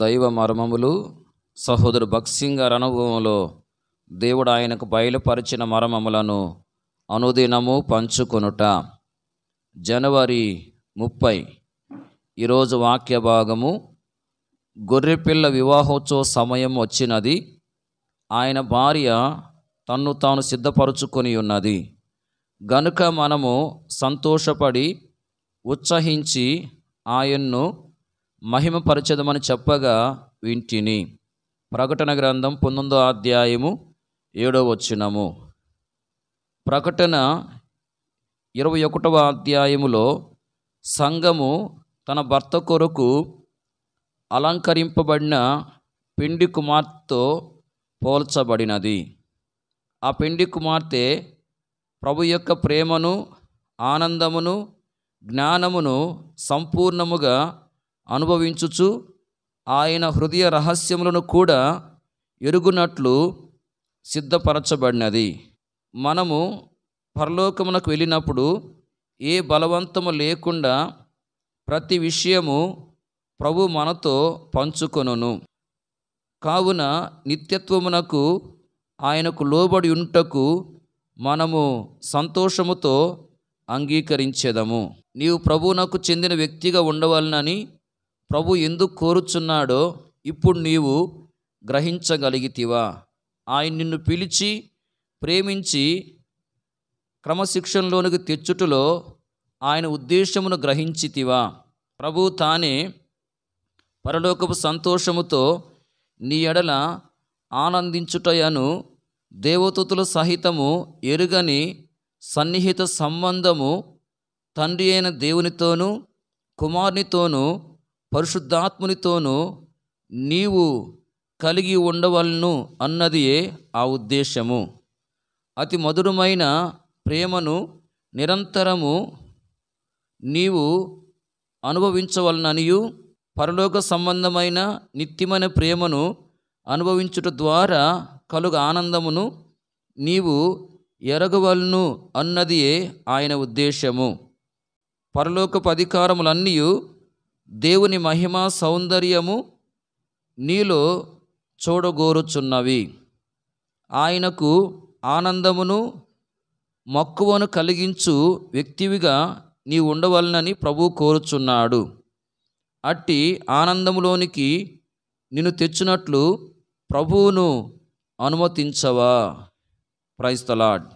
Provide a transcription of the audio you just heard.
దైవ మర్మములు సహోదరు భక్సింగ్ గారి అనుభవంలో దేవుడు ఆయనకు బయలుపరిచిన మర్మములను అనుదినము పంచుకొనుట జనవరి ముప్పై ఈరోజు వాక్య భాగము గొర్రెపిల్ల వివాహోత్సవ సమయం వచ్చినది ఆయన భార్య తన్ను తాను సిద్ధపరుచుకొని ఉన్నది గనుక మనము సంతోషపడి ఉత్సహించి ఆయన్ను మహిమపరచదమని చెప్పగా వింటిని ప్రకటన గ్రంథం పంతొమ్మిదో అధ్యాయము ఏడో వచ్చినము ప్రకటన ఇరవై ఒకటవ అధ్యాయములో సంఘము తన భర్త కొరకు అలంకరింపబడిన పిండి కుమార్తెతో పోల్చబడినది ఆ పిండి కుమార్తె ప్రభు యొక్క ప్రేమను ఆనందమును జ్ఞానమును సంపూర్ణముగా అనుభవించుచు ఆయన హృదయ రహస్యములను కూడా ఎరుగునట్లు సిద్ధపరచబడినది మనము పరలోకమునకు వెళ్ళినప్పుడు ఏ బలవంతము లేకుండా ప్రతి విషయము ప్రభు మనతో పంచుకొనును కావున నిత్యత్వమునకు ఆయనకు లోబడి ఉంటకు మనము సంతోషముతో అంగీకరించేదము నీవు ప్రభువునకు చెందిన వ్యక్తిగా ఉండవాలనని ప్రభు ఎందుకు కోరుచున్నాడో ఇప్పుడు నీవు గ్రహించగలిగితివా ఆయన నిన్ను పిలిచి ప్రేమించి క్రమశిక్షణలోనికి తెచ్చుటలో ఆయన ఉద్దేశమును గ్రహించితివా ప్రభు తానే పరలోకపు సంతోషముతో నీ ఎడల ఆనందించుటయను దేవతతుల సహితము ఎరుగని సన్నిహిత సంబంధము తండ్రి అయిన దేవునితోనూ కుమారునితోనూ పరిశుద్ధాత్మునితోనూ నీవు కలిగి ఉండవలను అన్నదియే ఆ ఉద్దేశము అతి మధురమైన ప్రేమను నిరంతరము నీవు అనుభవించవలననియు పరలోక సంబంధమైన నిత్యమైన ప్రేమను అనుభవించుట ద్వారా కలుగు ఆనందమును నీవు ఎరగవలను అన్నదియే ఆయన ఉద్దేశము పరలోకపు అధికారములన్నీ దేవుని మహిమ సౌందర్యము నీలో చూడగోరుచున్నవి ఆయనకు ఆనందమును మక్కువను కలిగించు వ్యక్తివిగా నీ ఉండవలనని ప్రభు కోరుచున్నాడు అట్టి ఆనందములోనికి నిన్ను తెచ్చినట్లు ప్రభువును అనుమతించవా ప్రైస్తలాడ్